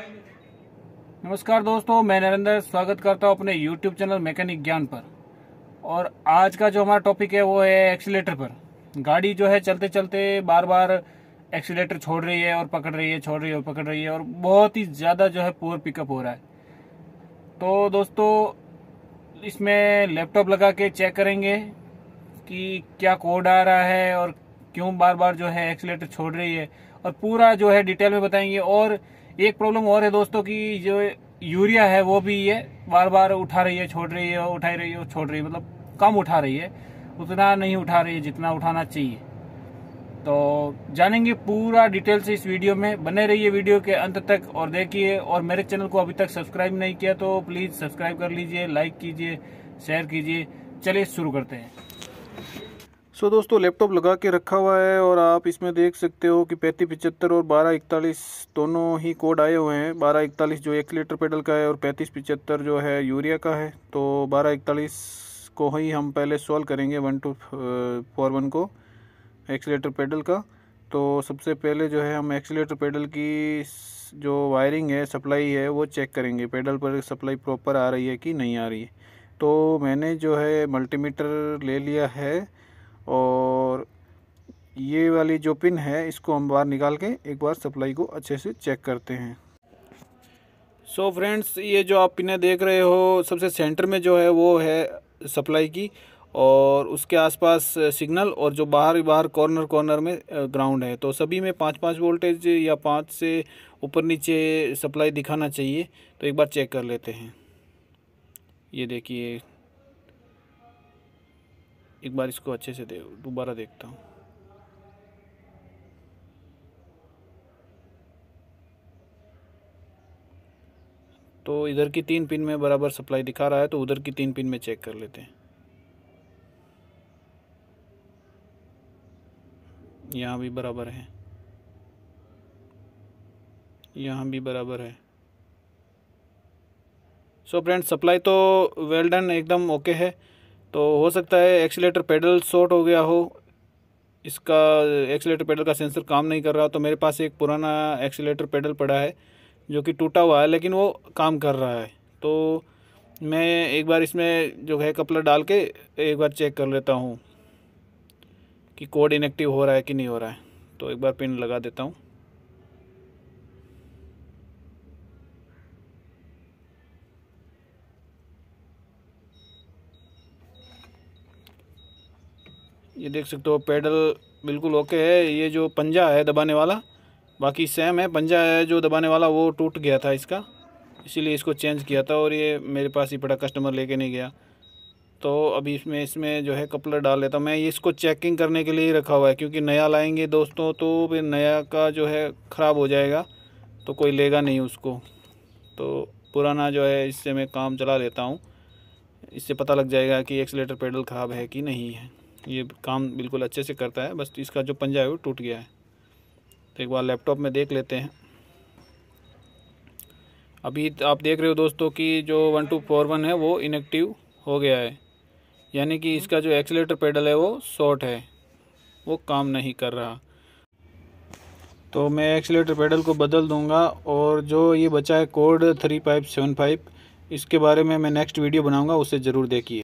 नमस्कार दोस्तों मैं नरेंद्र स्वागत करता हूं अपने यूट्यूब चैनल मैकेनिक ज्ञान पर और आज का जो हमारा टॉपिक है वो है एक्सीटर पर गाड़ी जो है चलते चलते बार बार एक्सीटर छोड़ रही है और पकड़ रही है छोड़ रही है और पकड़ रही है और बहुत ही ज़्यादा जो है पुअर पिकअप हो रहा है तो दोस्तों इसमें लैपटॉप लगा के चेक करेंगे कि क्या कोड आ रहा है और क्यों बार बार जो है एक्सीटर छोड़ रही है और पूरा जो है डिटेल में बताएंगे और एक प्रॉब्लम और है दोस्तों की जो यूरिया है वो भी ये बार बार उठा रही है छोड़ रही है उठा रही है छोड़ रही है मतलब कम उठा रही है उतना नहीं उठा रही है जितना उठाना चाहिए तो जानेंगे पूरा डिटेल से इस वीडियो में बने रहिए वीडियो के अंत तक और देखिए और मेरे चैनल को अभी तक सब्सक्राइब नहीं किया तो प्लीज़ सब्सक्राइब कर लीजिए लाइक कीजिए शेयर कीजिए चलिए शुरू करते हैं सो so, दोस्तों लैपटॉप लगा के रखा हुआ है और आप इसमें देख सकते हो कि पैंतीस पिचहत्तर और बारह इकतालीस दोनों ही कोड आए हुए हैं बारह इकतालीस जो एक लीटर पेडल का है और पैंतीस पिचहत्तर जो है यूरिया का है तो बारह इकतालीस को ही हम पहले सॉल्व करेंगे वन टू फोर वन को एक्सीटर पेडल का तो सबसे पहले जो है हम एक्सीटर पेडल की जो वायरिंग है सप्लाई है वो चेक करेंगे पेडल पर सप्लाई प्रॉपर आ रही है कि नहीं आ रही है तो मैंने जो है मल्टीमीटर ले लिया है और ये वाली जो पिन है इसको हम बाहर निकाल के एक बार सप्लाई को अच्छे से चेक करते हैं सो so फ्रेंड्स ये जो आप पिनें देख रहे हो सबसे सेंटर में जो है वो है सप्लाई की और उसके आसपास सिग्नल और जो बाहर बाहर कॉर्नर कॉर्नर में ग्राउंड है तो सभी में पाँच पाँच वोल्टेज या पाँच से ऊपर नीचे सप्लाई दिखाना चाहिए तो एक बार चेक कर लेते हैं ये देखिए एक बार इसको अच्छे से दे दोबारा देखता हूँ तो इधर की तीन पिन में बराबर सप्लाई दिखा रहा है तो उधर की तीन पिन में चेक कर लेते हैं यहाँ भी बराबर है यहाँ भी बराबर है सो फ्रेंड सप्लाई तो वेल डन एकदम ओके है तो हो सकता है एक्सीटर पेडल शॉर्ट हो गया हो इसका एक्सीटर पेडल का सेंसर काम नहीं कर रहा तो मेरे पास एक पुराना एक्सीटर पेडल पड़ा है जो कि टूटा हुआ है लेकिन वो काम कर रहा है तो मैं एक बार इसमें जो है कपलर डाल के एक बार चेक कर लेता हूँ कि कोड इनेक्टिव हो रहा है कि नहीं हो रहा है तो एक बार पिन लगा देता हूँ ये देख सकते हो पेडल बिल्कुल ओके है ये जो पंजा है दबाने वाला बाकी सेम है पंजा है जो दबाने वाला वो टूट गया था इसका इसीलिए इसको चेंज किया था और ये मेरे पास ही पड़ा कस्टमर लेके नहीं गया तो अभी इसमें इसमें जो है कपलर डाल लेता मैं इसको चेकिंग करने के लिए रखा हुआ है क्योंकि नया लाएंगे दोस्तों तो फिर नया का जो है ख़राब हो जाएगा तो कोई लेगा नहीं उसको तो पुराना जो है इससे मैं काम चला लेता हूँ इससे पता लग जाएगा कि एक्सलेटर पेडल ख़राब है कि नहीं है ये काम बिल्कुल अच्छे से करता है बस इसका जो पंजा है वो टूट गया है तो एक बार लैपटॉप में देख लेते हैं अभी तो आप देख रहे हो दोस्तों कि जो वन टू फोर वन है वो इनएक्टिव हो गया है यानी कि इसका जो एक्सीटर पेडल है वो शॉर्ट है वो काम नहीं कर रहा तो मैं एक्सीटर पेडल को बदल दूंगा और जो ये बचा है code three five seven five इसके बारे में मैं नेक्स्ट वीडियो बनाऊंगा उसे ज़रूर देखिए